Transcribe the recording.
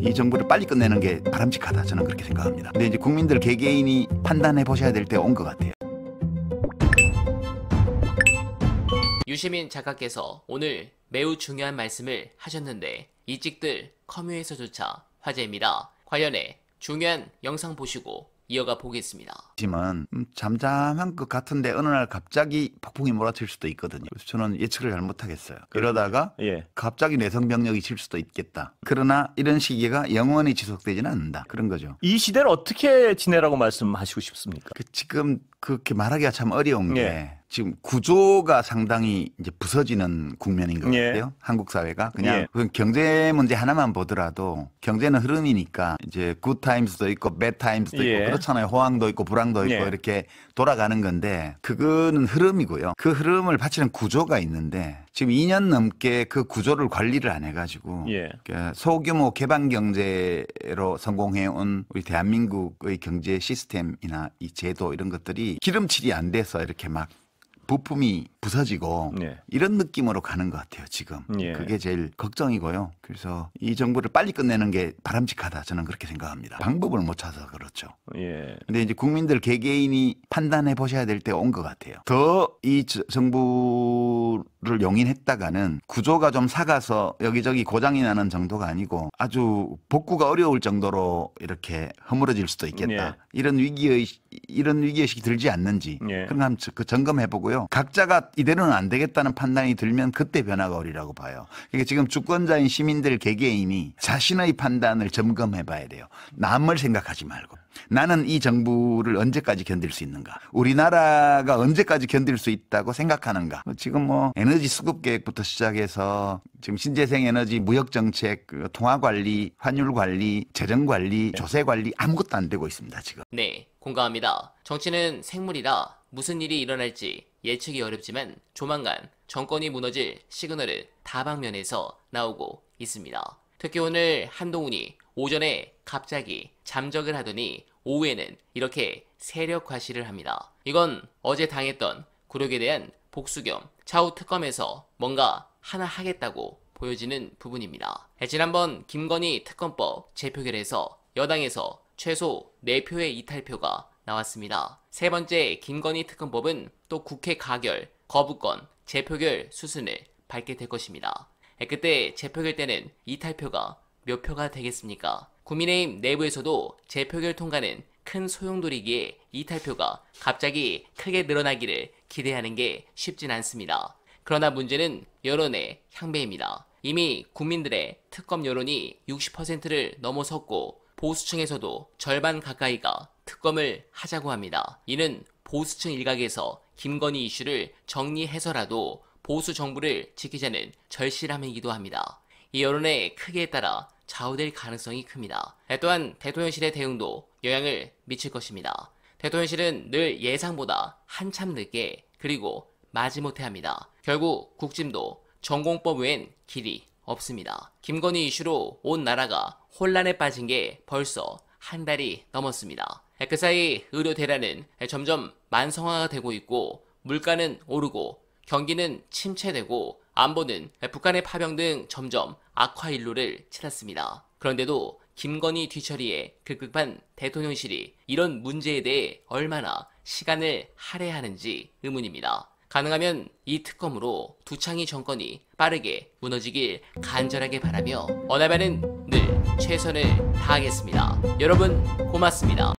이 정부를 빨리 끝내는 게 바람직하다 저는 그렇게 생각합니다. 근데 이제 국민들 개개인이 판단해 보셔야 될 때 온 것 같아요. 유시민 작가께서 오늘 매우 중요한 말씀을 하셨는데 이직들 커뮤에서조차 화제입니다. 관련해 중요한 영상 보시고 이어가 보겠습니다. 하지만 음, 잠잠한 것 같은데 어느 날 갑자기 폭풍이 몰아칠 수도 있거든요. 그래서 저는 예측을 잘 못하겠어요. 이러다가 예. 갑자기 내성 병력이 칠 수도 있겠다. 그러나 이런 시기가 영원히 지속되지는 않는다. 그런 거죠. 이 시대를 어떻게 지내라고 말씀하시고 싶습니까? 그 지금 그렇게 말하기가 참 어려운 게 예. 지금 구조가 상당히 이제 부서지는 국면인 것 예. 같아요. 한국 사회가 그냥 예. 경제 문제 하나만 보더라도 경제는 흐름이니까 이제 굿 타임스도 있고 매 타임스도 예. 있고 그렇잖아요. 호황도 있고 불황도 있고 예. 이렇게 돌아가는 건데 그거는 흐름이고요. 그 흐름을 바치는 구조가 있는데 지금 2년 넘게 그 구조를 관리를 안 해가지고 예. 그 소규모 개방 경제로 성공해온 우리 대한민국의 경제 시스템이나 이 제도 이런 것들이 기름칠이 안 돼서 이렇게 막 부품이 부서지고 예. 이런 느낌으로 가는 것 같아요 지금 예. 그게 제일 걱정이고요 그래서 이 정부를 빨리 끝내는 게 바람직하다 저는 그렇게 생각합니다 방법을 못 찾아서 그렇죠 예. 근데 이제 국민들 개개인이 판단해 보셔야 될 때 온 것 같아요 더 이 정부를 용인했다가는 구조가 좀 사가서 여기저기 고장이 나는 정도가 아니고 아주 복구가 어려울 정도로 이렇게 허물어질 수도 있겠다 예. 이런 위기의 이런 위기의식이 들지 않는지 예. 그런 한그 점검해 보고요 각자가 이대로는 안 되겠다는 판단이 들면 그때 변화가 오리라고 봐요. 그러니까 지금 주권자인 시민들 개개인이 자신의 판단을 점검해 봐야 돼요. 남을 생각하지 말고. 나는 이 정부를 언제까지 견딜 수 있는가? 우리나라가 언제까지 견딜 수 있다고 생각하는가? 지금 뭐 에너지 수급 계획부터 시작해서 지금 신재생 에너지 무역 정책, 그 통화 관리, 환율 관리, 재정 관리, 조세 관리 아무것도 안 되고 있습니다, 지금. 네, 공감합니다. 정치는 생물이라 무슨 일이 일어날지 예측이 어렵지만 조만간 정권이 무너질 시그널을 다방면에서 나오고 있습니다. 특히 오늘 한동훈이 오전에 갑자기 잠적을 하더니 오후에는 이렇게 세력 과시를 합니다. 이건 어제 당했던 구력에 대한 복수 겸 차후 특검에서 뭔가 하나 하겠다고 보여지는 부분입니다. 예, 지난번 김건희 특검법 재표결에서 여당에서 최소 4표의 이탈표가 나왔습니다. 세 번째, 김건희 특검법은 또 국회 가결, 거부권, 재표결 수순을 밝게될 것입니다. 예, 그때 재표결 때는 이탈표가 몇 표가 되겠습니까? 국민의힘 내부에서도 재표결 통과는 큰 소용돌이기에 이탈표가 갑자기 크게 늘어나기를 기대하는 게 쉽진 않습니다. 그러나 문제는 여론의 향배입니다. 이미 국민들의 특검 여론이 60%를 넘어섰고 보수층에서도 절반 가까이가 특검을 하자고 합니다. 이는 보수층 일각에서 김건희 이슈를 정리해서라도 보수 정부를 지키자는 절실함이기도 합니다. 이 여론의 크기에 따라 좌우될 가능성이 큽니다. 또한 대통령실의 대응도 영향을 미칠 것입니다. 대통령실은 늘 예상보다 한참 늦게 그리고 마지못해 합니다. 결국 국짐도 전공법 외엔 길이 없습니다. 김건희 이슈로 온 나라가 혼란에 빠진 게 벌써 한 달이 넘었습니다. 그 사이 의료 대란은 점점 만성화가 되고 있고 물가는 오르고 경기는 침체되고 안보는 북한의 파병 등 점점 악화 일로를 치닫습니다. 그런데도 김건희 뒤처리에 급급한 대통령실이 이런 문제에 대해 얼마나 시간을 할애하는지 의문입니다. 가능하면 이 특검으로 두창희 정권이 빠르게 무너지길 간절하게 바라며 어나바는 늘 최선을 다하겠습니다. 여러분 고맙습니다.